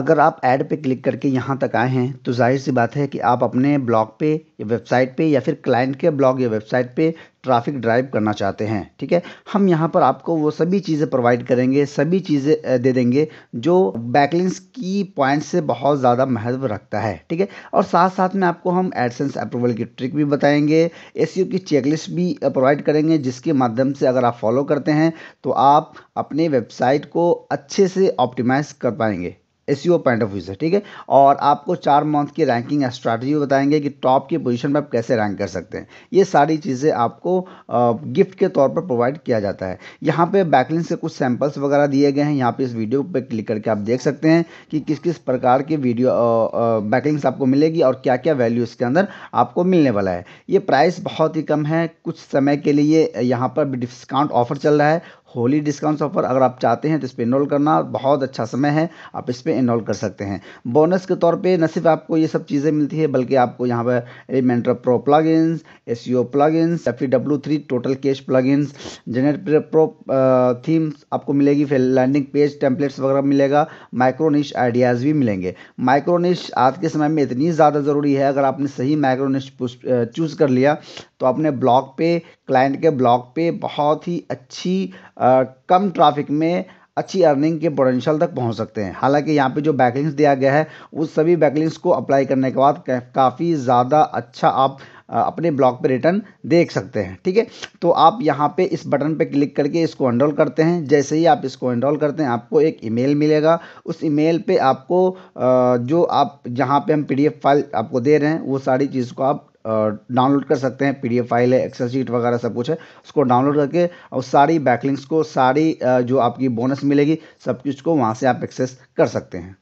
अगर आप ऐड पे क्लिक करके यहाँ तक आए हैं तो जाहिर सी बात है कि आप अपने ब्लॉग पे या वेबसाइट पे या फिर क्लाइंट के ब्लॉग या वेबसाइट पे ट्रैफिक ड्राइव करना चाहते हैं ठीक है हम यहाँ पर आपको वो सभी चीज़ें प्रोवाइड करेंगे सभी चीज़ें दे देंगे जो बैकलिंग्स की पॉइंट से बहुत ज़्यादा महत्व रखता है ठीक है और साथ साथ में आपको हम एडसेंस अप्रूवल की ट्रिक भी बताएंगे ए e की चेकलिस्ट भी प्रोवाइड करेंगे जिसके माध्यम से अगर आप फॉलो करते हैं तो आप अपने वेबसाइट को अच्छे से ऑप्टिमाइज कर पाएंगे एस पॉइंट ऑफ व्यू से ठीक है और आपको चार मंथ की रैंकिंग स्ट्रैटेजी बताएंगे कि टॉप की पोजीशन पर आप कैसे रैंक कर सकते हैं ये सारी चीज़ें आपको गिफ्ट के तौर पर प्रोवाइड किया जाता है यहाँ पे बैकलिन से कुछ सैम्पल्स वगैरह दिए गए हैं यहाँ पे इस वीडियो पे क्लिक करके आप देख सकते हैं कि किस किस प्रकार के वीडियो बैकलिंग्स आपको मिलेगी और क्या क्या वैल्यू इसके अंदर आपको मिलने वाला है ये प्राइस बहुत ही कम है कुछ समय के लिए यहाँ पर डिस्काउंट ऑफर चल रहा है होली डिस्काउंट्स ऑफर अगर आप चाहते हैं तो इस पर इनरोल करना बहुत अच्छा समय है आप इस पर इनरोल कर सकते हैं बोनस के तौर पे न सिर्फ आपको ये सब चीज़ें मिलती है बल्कि आपको यहाँ पर Elementor pro plugins S C O plugins F W three total cache plugins generate pro themes आपको मिलेगी फिर लैंडिंग पेज टेम्पलेट्स वगैरह मिलेगा माइक्रोनिश आइडियाज़ भी मिलेंगे माइक्रोनिश आज के समय में इतनी ज़्यादा ज़रूरी है अगर आपने सही माइक्रोनिश चूज़ कर लिया तो अपने ब्लॉग पे क्लाइंट के ब्लॉग पे बहुत ही अच्छी कम ट्रैफिक में अच्छी अर्निंग के पोटेंशियल तक पहुंच सकते हैं हालांकि यहाँ पे जो बैकलिंग्स दिया गया है उस सभी बैकलिंग्स को अप्लाई करने के बाद काफ़ी ज़्यादा अच्छा आप अपने ब्लॉग पर रिटर्न देख सकते हैं ठीक है तो आप यहाँ पे इस बटन पे क्लिक करके इसको एनरोल करते हैं जैसे ही आप इसको एनरोल करते हैं आपको एक ईमेल मिलेगा उस ईमेल पे आपको जो आप जहाँ पे हम पीडीएफ फाइल आपको दे रहे हैं वो सारी चीज़ को आप डाउनलोड कर सकते हैं पीडीएफ फाइल है एक्सेल शीट वगैरह सब कुछ है उसको डाउनलोड करके और सारी बैकलिंग्स को सारी जो आपकी बोनस मिलेगी सब कुछ को वहाँ से आप एक्सेस कर सकते हैं